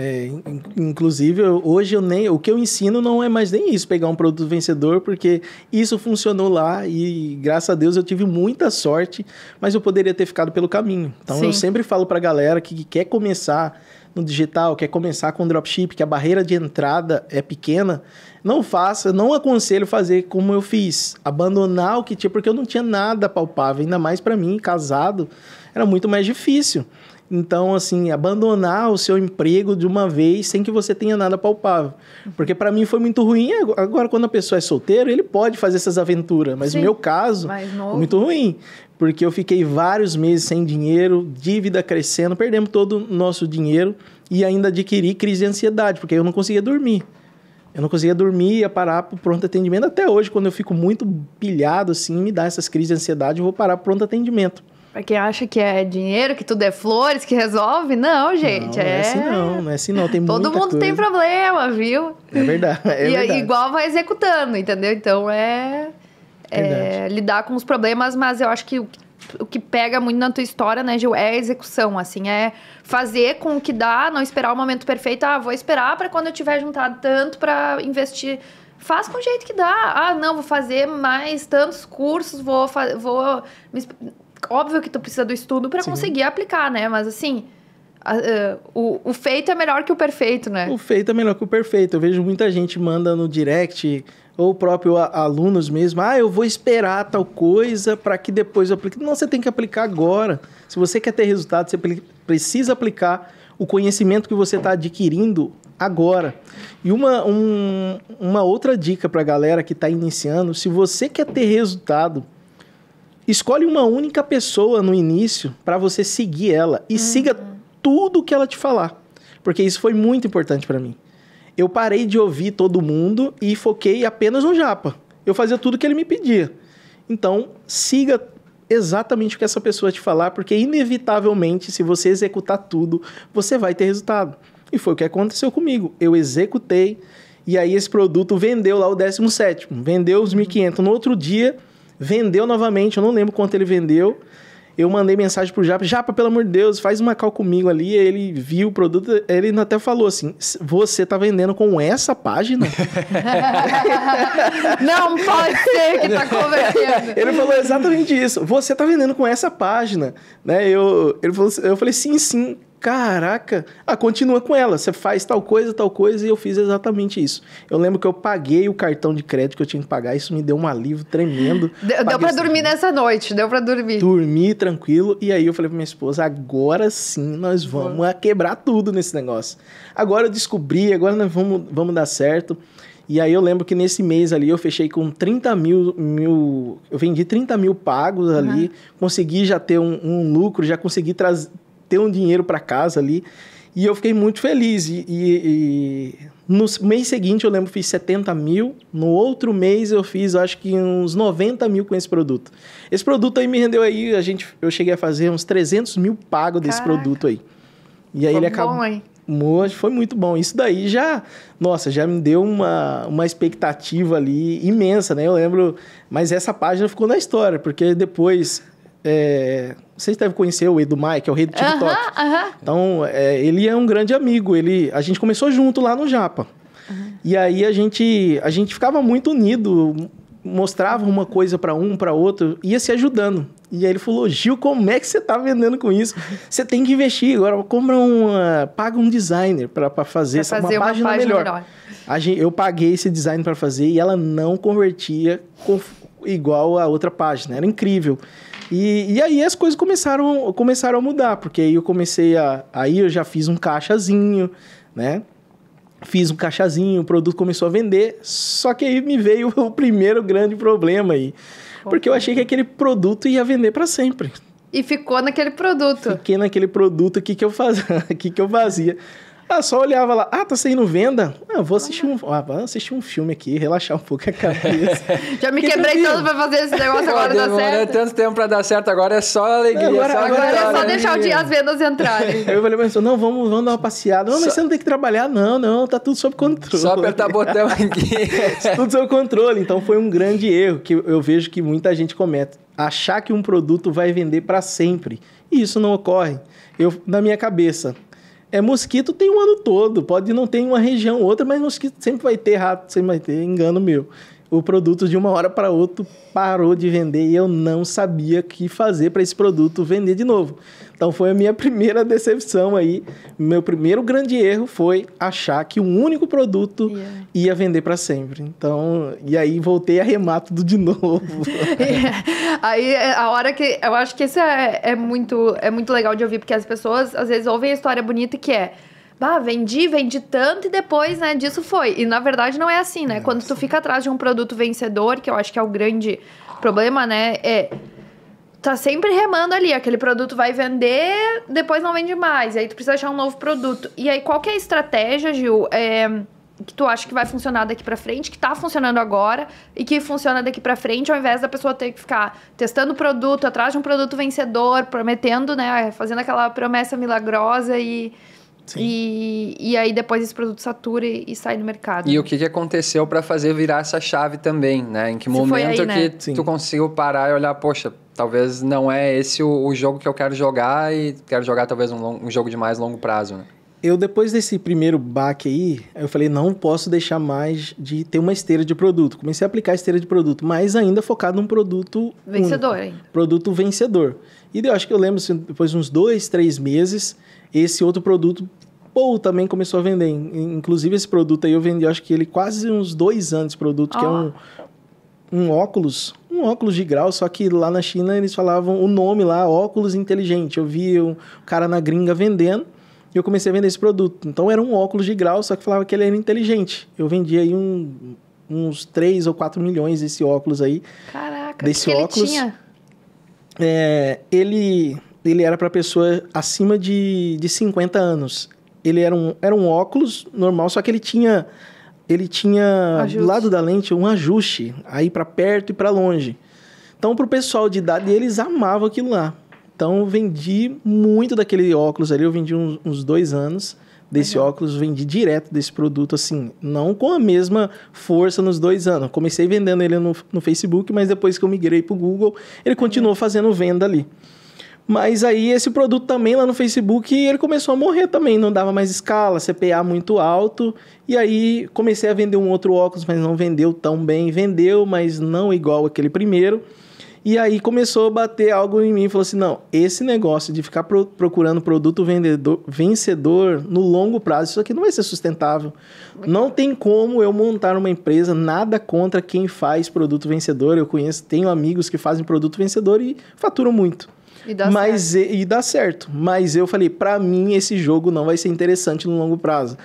É, inclusive, hoje eu nem, o que eu ensino não é mais nem isso, pegar um produto vencedor, porque isso funcionou lá e graças a Deus eu tive muita sorte, mas eu poderia ter ficado pelo caminho. Então Sim. eu sempre falo para a galera que quer começar no digital, quer começar com dropship, que a barreira de entrada é pequena, não faça, não aconselho fazer como eu fiz, abandonar o que tinha, porque eu não tinha nada palpável, ainda mais para mim, casado, era muito mais difícil. Então, assim, abandonar o seu emprego de uma vez sem que você tenha nada palpável. Porque para mim foi muito ruim. Agora, quando a pessoa é solteira, ele pode fazer essas aventuras. Mas Sim, no meu caso, foi muito ruim. Porque eu fiquei vários meses sem dinheiro, dívida crescendo, perdemos todo o nosso dinheiro e ainda adquiri crise de ansiedade, porque eu não conseguia dormir. Eu não conseguia dormir, ia parar pro pronto atendimento. Até hoje, quando eu fico muito pilhado, assim, me dá essas crises de ansiedade, eu vou parar pro pronto atendimento. Pra quem acha que é dinheiro, que tudo é flores, que resolve. Não, gente. Não, é... não é assim não, não é assim não. Tem Todo mundo coisa. tem problema, viu? É verdade. É e verdade. igual vai executando, entendeu? Então é, é lidar com os problemas, mas eu acho que o, que pega muito na tua história, né, Gil, é a execução, assim, é fazer com o que dá, não esperar o momento perfeito. Ah, vou esperar para quando eu tiver juntado tanto para investir faz com o jeito que dá. Ah, não, vou fazer mais tantos cursos, vou, vou óbvio que tu precisa do estudo para conseguir aplicar, né? Mas assim, a, eh, o, o feito é melhor que o perfeito, né? O feito é melhor que o perfeito. Eu vejo muita gente manda no direct ou próprio a, alunos mesmo, ah, eu vou esperar tal coisa para que depois eu aplique. Não, você tem que aplicar agora. Se você quer ter resultado, você precisa aplicar o conhecimento que você está adquirindo agora. E uma, um, uma outra dica para a galera que está iniciando, se você quer ter resultado, Escolhe uma única pessoa no início para você seguir ela e uhum. siga tudo que ela te falar, porque isso foi muito importante para mim. Eu parei de ouvir todo mundo e foquei apenas no Japa. Eu fazia tudo que ele me pedia. Então, siga exatamente o que essa pessoa te falar, porque inevitavelmente, se você executar tudo, você vai ter resultado. E foi o que aconteceu comigo. Eu executei e aí esse produto vendeu lá o 17, vendeu os 1.500. Uhum. No outro dia, Vendeu novamente, eu não lembro quanto ele vendeu. Eu mandei mensagem pro Japa, Japa, pelo amor de Deus, faz uma call comigo ali. Ele viu o produto, ele até falou assim: você tá vendendo com essa página? não pode ser que tá convertendo. Ele falou exatamente isso: você tá vendendo com essa página. Né? Eu, ele falou, eu falei, sim, sim. Caraca! Ah, continua com ela. Você faz tal coisa, tal coisa, e eu fiz exatamente isso. Eu lembro que eu paguei o cartão de crédito que eu tinha que pagar, isso me deu um alívio tremendo. Deu, deu pra assim. dormir nessa noite, deu pra dormir. Dormi tranquilo, e aí eu falei pra minha esposa: agora sim nós vamos uhum. quebrar tudo nesse negócio. Agora eu descobri, agora nós vamos, vamos dar certo. E aí eu lembro que nesse mês ali eu fechei com 30 mil. mil eu vendi 30 mil pagos ali, consegui já ter um, um lucro, já consegui trazer ter um dinheiro para casa ali. E eu fiquei muito feliz. E, e, e, no mês seguinte eu lembro fiz 70 mil. No outro mês eu fiz acho que uns 90 mil com esse produto. Esse produto aí me rendeu aí, a gente, eu cheguei a fazer uns 300 mil pago desse Caraca. produto aí. E aí foi ele acabou. Bom, foi muito bom. Isso daí já, nossa, já me deu uma, uma expectativa ali imensa, né? Eu lembro, mas essa página ficou na história, porque depois é, vocês devem conhecer o Edu Mai, que é o rei do TikTok. Uh -huh, uh -huh. Então, é, ele é um grande amigo. Ele, a gente começou junto lá no Japa. Uh -huh. E aí a gente, a gente ficava muito unido, mostrava uma coisa para um, para outro, ia se ajudando. E aí ele falou: Gil, como é que você tá vendendo com isso? Você tem que investir agora, compra uma, paga um designer para fazer, essa, fazer uma, uma página, página melhor. melhor. A gente, eu paguei esse design para fazer e ela não convertia com, igual a outra página. Era incrível. E, e aí as coisas começaram, começaram a mudar, porque aí eu comecei a. Aí eu já fiz um caixazinho, né? Fiz um caixazinho, o produto começou a vender, só que aí me veio o primeiro grande problema aí. Porque eu achei que aquele produto ia vender para sempre. E ficou naquele produto. Fiquei naquele produto, o que, que, eu fazia? que, que eu fazia? Ah, só olhava lá, ah, tá saindo venda? Ah, vou assistir um, ah, vou assistir um filme aqui, relaxar um pouco a cabeça. Já me que quebrei tanto pra fazer esse negócio agora dar certo. tanto tempo pra dar certo, agora é só alegria. Agora, só agora, agora é só deixar o dia as vendas entrarem. Aí eu falei, pessoa, não, vamos, vamos dar uma passeada. Não, mas só... você não tem que trabalhar, não, não, tá tudo sob controle. Só apertar botão aqui. Tá tudo sob controle. Então foi um grande erro que eu vejo que muita gente comete. Achar que um produto vai vender para sempre. E isso não ocorre. Eu, na minha cabeça, é, mosquito tem o um ano todo, pode não ter em uma região outra, mas mosquito sempre vai ter, rato sempre vai ter, engano meu o produto de uma hora para outra parou de vender e eu não sabia o que fazer para esse produto vender de novo. Então foi a minha primeira decepção aí. Meu primeiro grande erro foi achar que um único produto yeah. ia vender para sempre. Então, e aí voltei a remar tudo de novo. yeah. Aí a hora que eu acho que isso é, é muito é muito legal de ouvir porque as pessoas às vezes ouvem a história bonita que é bah, vendi, vendi tanto e depois, né, disso foi. E na verdade não é assim, né? É Quando assim. tu fica atrás de um produto vencedor, que eu acho que é o grande problema, né, é tá sempre remando ali, aquele produto vai vender, depois não vende mais, aí tu precisa achar um novo produto. E aí qual que é a estratégia, Gil? É, que tu acha que vai funcionar daqui para frente, que tá funcionando agora e que funciona daqui para frente, ao invés da pessoa ter que ficar testando o produto, atrás de um produto vencedor, prometendo, né, fazendo aquela promessa milagrosa e e, e aí depois esse produto satura e, e sai do mercado. E né? o que, que aconteceu para fazer virar essa chave também, né? Em que Se momento aí, né? que Sim. tu conseguiu parar e olhar, poxa, talvez não é esse o, o, jogo que eu quero jogar e quero jogar talvez um, um jogo de mais longo prazo, né? eu depois desse primeiro baque aí, eu falei, não posso deixar mais de ter uma esteira de produto. Comecei a aplicar esteira de produto, mas ainda focado num produto... Vencedor hein? Produto vencedor. E eu acho que eu lembro, assim, depois de uns dois, três meses, esse outro produto, pô, também começou a vender. Inclusive, esse produto aí eu vendi, eu acho que ele quase uns dois anos, produto, oh. que é um, um óculos, um óculos de grau, só que lá na China eles falavam o nome lá, óculos inteligente. Eu vi um cara na gringa vendendo eu comecei a vender esse produto. Então era um óculos de grau, só que falava que ele era inteligente. Eu vendi aí um, uns 3 ou 4 milhões desse óculos aí. Caraca, desse que óculos. Ele tinha? É, ele, ele era para pessoa acima de, de 50 anos. Ele era um, era um óculos normal, só que ele tinha ele tinha do lado da lente um ajuste aí para perto e para longe. Então, para o pessoal de idade, eles amavam aquilo lá. Então vendi muito daquele óculos ali, eu vendi uns, uns dois anos desse uhum. óculos, vendi direto desse produto, assim, não com a mesma força nos dois anos. Comecei vendendo ele no, no Facebook, mas depois que eu migrei para o Google, ele uhum. continuou fazendo venda ali. Mas aí esse produto também lá no Facebook, ele começou a morrer também, não dava mais escala, CPA muito alto. E aí comecei a vender um outro óculos, mas não vendeu tão bem, vendeu, mas não igual aquele primeiro. E aí começou a bater algo em mim, falou assim: "Não, esse negócio de ficar pro procurando produto vendedor, vencedor no longo prazo, isso aqui não vai ser sustentável. Não tem como eu montar uma empresa, nada contra quem faz produto vencedor. Eu conheço, tenho amigos que fazem produto vencedor e faturam muito. E dá mas certo. E, e dá certo. Mas eu falei, para mim esse jogo não vai ser interessante no longo prazo.